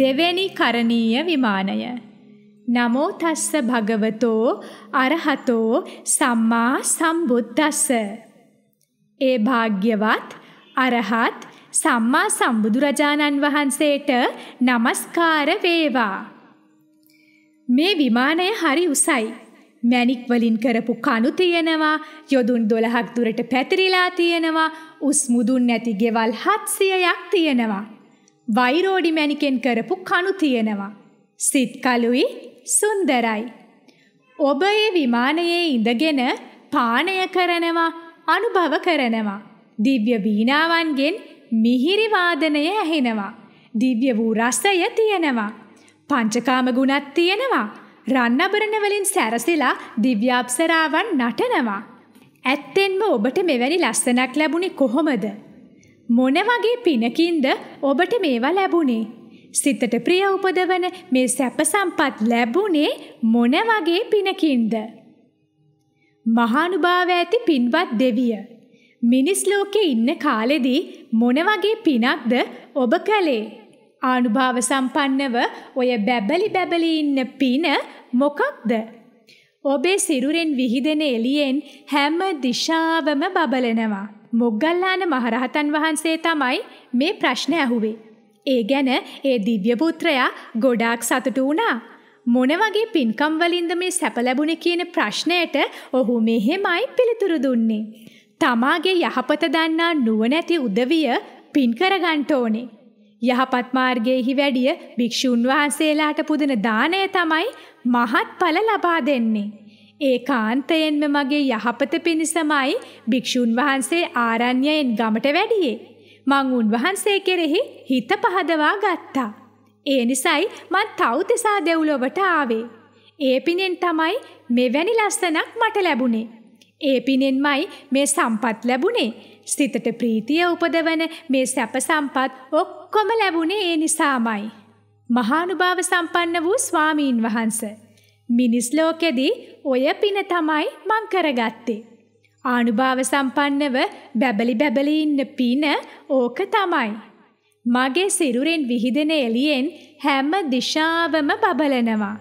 දෙවැනි කරණීය විමානය. නමෝ තස්ස භගවතෝ අරහතෝ සම්මා සම්බුද්දස්ස. ඒ භාග්‍යවත් අරහත් සම්මා සම්බුදුරජාණන් වහන්සේට নমස්කාර වේවා. මේ විමානය හරි උසයි. මැණික් වලින් කරපු කණු තියෙනවා, යොදුන් 12ක් දුරට පැතිරිලා තියෙනවා, උස් මුදුන් නැති ගෙවල් 700ක් තියෙනවා. වෛරෝඩි මැණිකෙන් කරපු කණු තියෙනවා. සිත් කලුයි සුන්දරයි. ඔබ ඒ විමානයේ ඉඳගෙන පානය කරනවා, අනුභව කරනවා. දිව්‍ය වීණාවන්ගෙන් මිහිරි වාදනය ඇහෙනවා. දිව්‍ය වූ රසය තියෙනවා. පංචකාම ගුණත් තියෙනවා. රන්නබරණ වලින් සැරසිලා දිව්‍ය අප්සරාවන් නටනවා. ඇත්තෙන්ම ඔබට මෙවැනි ලස්සනක් ලැබුණේ කොහොමද? මොන වගේ පිනකින්ද ඔබට මේවා ලැබුණේ? සිතට ප්‍රිය උපදවන මේ සැප සම්පත් ලැබුණේ මොන වගේ පිනකින්ද? මහානුභාව ඇති පින්වත් දෙවිය මිනිස් ලෝකේ ඉන්න කාලෙදී මොන වගේ පිනක්ද ඔබ කළේ? ආනුභාව සම්පන්නව ඔය බැබලි බැබලි ඉන්න පින මොකක්ද? ඔබේ සිරුරෙන් විහිදෙන එළියෙන් හැම දිශාවම බබලනවා. මොග්ගල්ලාන මහරහතන් වහන්සේ තමයි මේ ප්‍රශ්න ඇහුවේ. ඒ ගැන ඒ දිව්‍ය පුත්‍රයා ගොඩාක් සතුටු වුණා. මොන වගේ පින්කම් වලින්ද මේ සැප ලැබුණේ කියන ප්‍රශ්නයට ඔහු මෙහෙමයි පිළිතුරු දුන්නේ. තමාගේ යහපත දන්නා නුවණැති උදවිය පින් කරගන්න ඕනේ. යහපත් මාර්ගයේහි වැඩිය භික්ෂුන් වහන්සේලාට පුදන දාණය තමයි මහත්ඵල ලබා දෙන්නේ. ඒ කාන්තයෙන්ම මගේ යහපත පිණිසමයි භික්‍ෂූන් වහන්සේ ආරණ්‍යයෙන් ගමට වැඩියේ. මං උන්වහන්සේ කෙරෙහි හිත පහදවා ගත්තා. ඒ නිසයි මත් තෞතිසා දෙව්ලොවට ආවේ. ඒ පිනෙන් තමයි මෙවැනි ලස්සනක් මට ලැබුණේ. ඒ පිනෙන්මයි මේ සම්පත් ලැබුණේ. සිතට ප්‍රීතිය උපදවන මේ සැප සම්පත් ඔක්කොම ලැබුණේ ඒ නිසාමයි. මහානුභාව සම්පන්න වූ ස්වාමීන් වහන්සේ මිනිස් ලෝකෙදී ඔය පින තමයි මං කරගත්තේ. ආනුභාව සම්පන්නව බැබලි බැබලි ඉන්න පින ඕක තමයි. මගේ සිරුරෙන් විහිදෙන එළියෙන් හැම දිශාවම බබලනවා.